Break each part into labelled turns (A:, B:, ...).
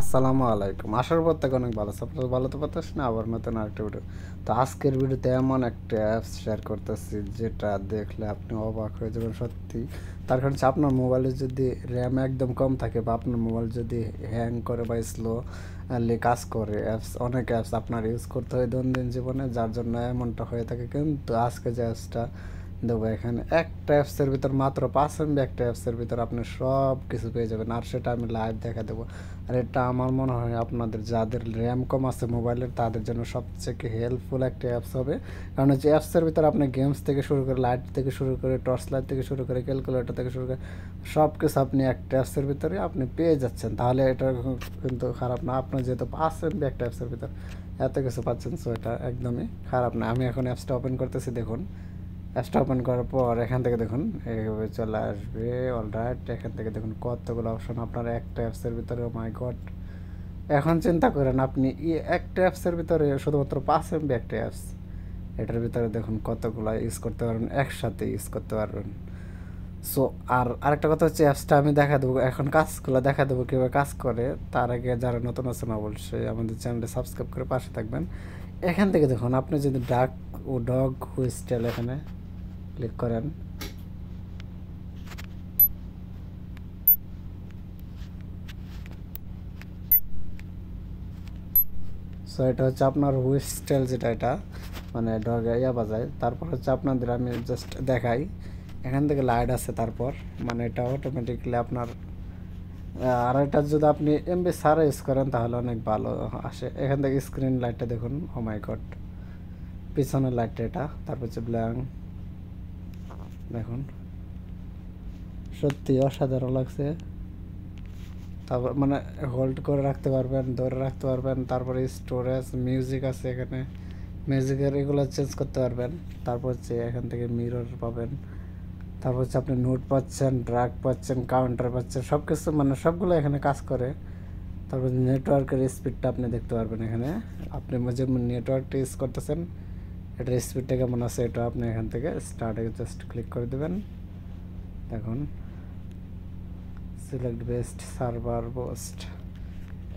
A: আসসালামু আলাইকুম আসার পর থেকে অনেক ভালো সাপোর্ট ভালো তো পাতাস না আবার নতুন আরেকটা ভিডিও তো আজকের ভিডিওতে এমন একটা অ্যাপস শেয়ার করতেছি যেটা দেখলে আপনি অবাক হয়ে যাবেন সত্যি তার কারণ হচ্ছে আপনার মোবাইলে যদি র্যাম একদম কম থাকে বা আপনার মোবাইল যদি হ্যাং করে বা স্লো লে কাজ করে অ্যাপস অনেক অ্যাপস আপনার ইউজ করতে হয় দৈনন্দিন জীবনে যার জন্য এমনটা হয়ে থাকে কিন্তু আজকে যে অ্যাপসটা দেবো এখানে একটা অ্যাপসের ভিতর মাত্র পাঁচ এমবি একটা অ্যাপসের ভিতর আপনি সব কিছু পেয়ে যাবেন আর সেটা আমি লাইভ দেখা দেবো আর এটা আমার মনে হয় আপনাদের যাদের র্যাম কম আছে মোবাইলের তাদের জন্য সবচেয়ে হেল্পফুল একটা অ্যাপস হবে কারণ হচ্ছে অ্যাপসের ভিতর আপনি গেমস থেকে শুরু করে লাইট থেকে শুরু করে টর্চ লাইট থেকে শুরু করে ক্যালকুলেটর থেকে শুরু করে সব কিছু আপনি একটা অ্যাপসের ভিতরে আপনি পেয়ে যাচ্ছেন তাহলে এটা কিন্তু খারাপ না আপনি যেহেতু পাঁচ এমবি একটা অ্যাপসের ভিতর এত কিছু পাচ্ছেন সো এটা একদমই খারাপ না আমি এখন অ্যাপসটা ওপেন করতেছি দেখুন অ্যাপসটা ওপেন করার পর এখান থেকে দেখুন এইভাবে চলে আসবে অলরাইট এখান থেকে দেখুন কতগুলো অপশন আপনার একটা অ্যাপসের ভিতরে মাই গড এখন চিন্তা করেন আপনি ই একটা অ্যাপসের ভিতরে শুধুমাত্র পাঁচ এমবি একটা অ্যাপস এটার ভিতরে দেখুন কতগুলো ইউজ করতে পারবেন একসাথে ইউজ করতে পারবেন সো আর আরেকটা কথা হচ্ছে অ্যাপসটা আমি দেখা দেবো এখন কাজগুলো দেখা দেবো কীভাবে কাজ করে তার আগে যারা নতুন আছেন অবশ্যই আমাদের চ্যানেলটা সাবস্ক্রাইব করে পাশে থাকবেন এখান থেকে দেখুন আপনি যদি ডাক ও ডগ হুইস্টেল এখানে ক্লিক করেন সো এটা হচ্ছে আপনার হুইস্টেল যেটা এটা মানে ইয়া বাজায় তারপর হচ্ছে আপনাদের আমি জাস্ট দেখাই এখান থেকে লাইট আছে তারপর মানে এটা অটোমেটিকলি আপনার আর এটা যদি আপনি এমবি সার ইউজ করেন তাহলে অনেক ভালো আসে এখান থেকে স্ক্রিন লাইটটা দেখুন ও oh মাই পিছনের লাইটটা এটা তারপর হচ্ছে ব্ল্যাঙ্ক দেখুন সত্যি অসাধারণ লাগছে তারপর মানে হোল্ড করে রাখতে পারবেন ধরে রাখতে পারবেন তারপরে স্টোরেজ মিউজিক আছে এখানে মিউজিকের এগুলো চেঞ্জ করতে পারবেন তারপর হচ্ছে এখান থেকে মিরর পাবেন তারপর হচ্ছে আপনি নোট পাচ্ছেন ড্রাগ পাচ্ছেন কাউন্টার পাচ্ছেন সব কিছু মানে সবগুলো এখানে কাজ করে তারপর নেটওয়ার্কের স্পিডটা আপনি দেখতে পারবেন এখানে আপনি মাঝে নেটওয়ার্কটা ইউজ করতেছেন এটার স্পিডটা কেমন আছে এটা আপনি এখান থেকে স্টার্টে জাস্ট ক্লিক করে দেবেন দেখুন সিলেক্ট বেস্ট সার্ভার বোস্ট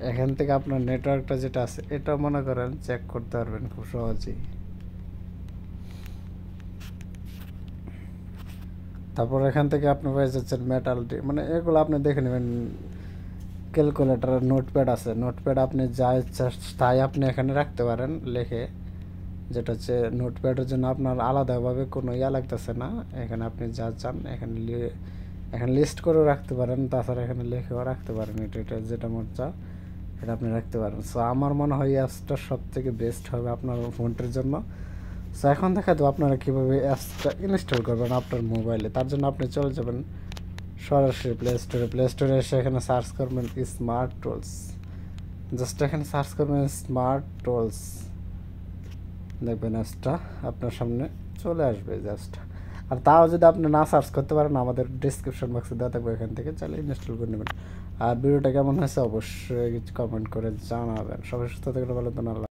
A: এখান থেকে আপনার নেটওয়ার্কটা যেটা আছে এটা মনে করেন চেক করতে পারবেন খুব সহজেই তারপর এখান থেকে আপনি পেয়ে যাচ্ছেন মেটালটি মানে এগুলো আপনি দেখে নেবেন ক্যালকুলেটার নোটপ্যাড আছে নোটপ্যাড আপনি যা ইচ্ছা তাই আপনি এখানে রাখতে পারেন লেখে যেটা হচ্ছে নোটপ্যাডের জন্য আপনার আলাদাভাবে কোনো ইয়া লাগতেছে না এখানে আপনি যা চান এখানে এখানে লিস্ট করেও রাখতে পারেন তাছাড়া এখানে লিখেও রাখতে পারেন এটা এটা যেটা মোট চা এটা আপনি রাখতে পারেন সো আমার মনে হয় অ্যাপসটা সব থেকে বেস্ট হবে আপনার ফোনটার জন্য সো এখন দেখা দেবো আপনারা কীভাবে অ্যাপসটা ইনস্টল করবেন আপনার মোবাইলে তার জন্য আপনি চলে যাবেন সরাসরি প্লে স্টোরে প্লে স্টোরে এসে এখানে সার্চ করবেন স্মার্ট টোলস জাস্ট এখানে সার্চ করবেন স্মার্ট টোলস দেখবেন অ্যাপসটা আপনার সামনে চলে আসবে জাস্ট আর তাও যদি আপনি না সার্চ করতে পারেন আমাদের ডিসক্রিপশন বক্সে দেওয়া থাকবে এখান থেকে চাইলে ইনস্টল করে নেবেন আর ভিডিওটা কেমন হয়েছে অবশ্যই কিছু কমেন্ট করে জানাবেন সবাই সুস্থ থাকলে ভালো তো